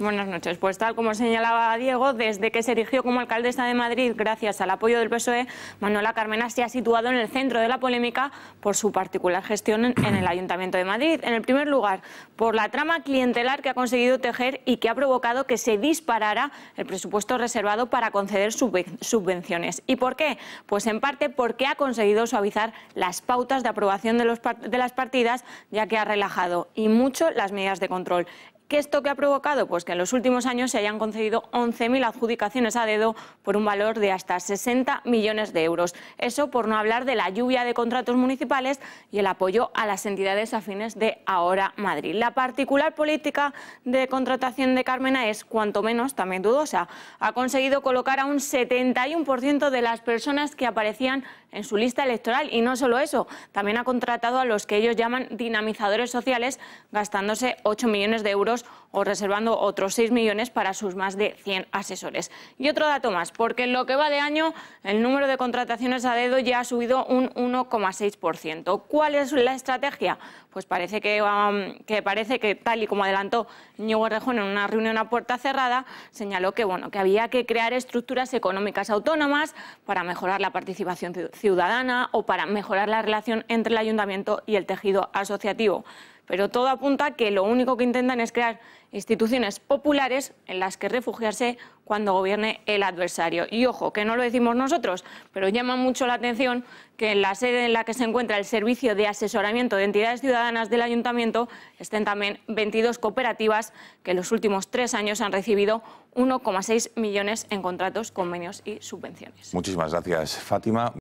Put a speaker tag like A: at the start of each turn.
A: Buenas noches. Pues tal como señalaba Diego, desde que se erigió como alcaldesa de Madrid, gracias al apoyo del PSOE, Manuela Carmena se ha situado en el centro de la polémica por su particular gestión en el Ayuntamiento de Madrid. En el primer lugar, por la trama clientelar que ha conseguido tejer y que ha provocado que se disparara el presupuesto reservado para conceder subvenciones. ¿Y por qué? Pues en parte porque ha conseguido suavizar las pautas de aprobación de, de las partidas, ya que ha relajado y mucho las medidas de control. ¿Qué esto que ha provocado? Pues que en los últimos años se hayan concedido 11.000 adjudicaciones a dedo por un valor de hasta 60 millones de euros. Eso por no hablar de la lluvia de contratos municipales y el apoyo a las entidades afines de Ahora Madrid. La particular política de contratación de Carmena es cuanto menos también dudosa. Ha conseguido colocar a un 71% de las personas que aparecían en su lista electoral y no solo eso, también ha contratado a los que ellos llaman dinamizadores sociales gastándose 8 millones de euros o reservando otros 6 millones para sus más de 100 asesores. Y otro dato más, porque en lo que va de año el número de contrataciones a dedo ya ha subido un 1,6%. ¿Cuál es la estrategia? Pues parece que, um, parece que tal y como adelantó Ñigo Rejón en una reunión a puerta cerrada, señaló que, bueno, que había que crear estructuras económicas autónomas para mejorar la participación ciudadana o para mejorar la relación entre el ayuntamiento y el tejido asociativo pero todo apunta a que lo único que intentan es crear instituciones populares en las que refugiarse cuando gobierne el adversario. Y ojo, que no lo decimos nosotros, pero llama mucho la atención que en la sede en la que se encuentra el Servicio de Asesoramiento de Entidades Ciudadanas del Ayuntamiento estén también 22 cooperativas que en los últimos tres años han recibido 1,6 millones en contratos, convenios y subvenciones. Muchísimas gracias, Fátima.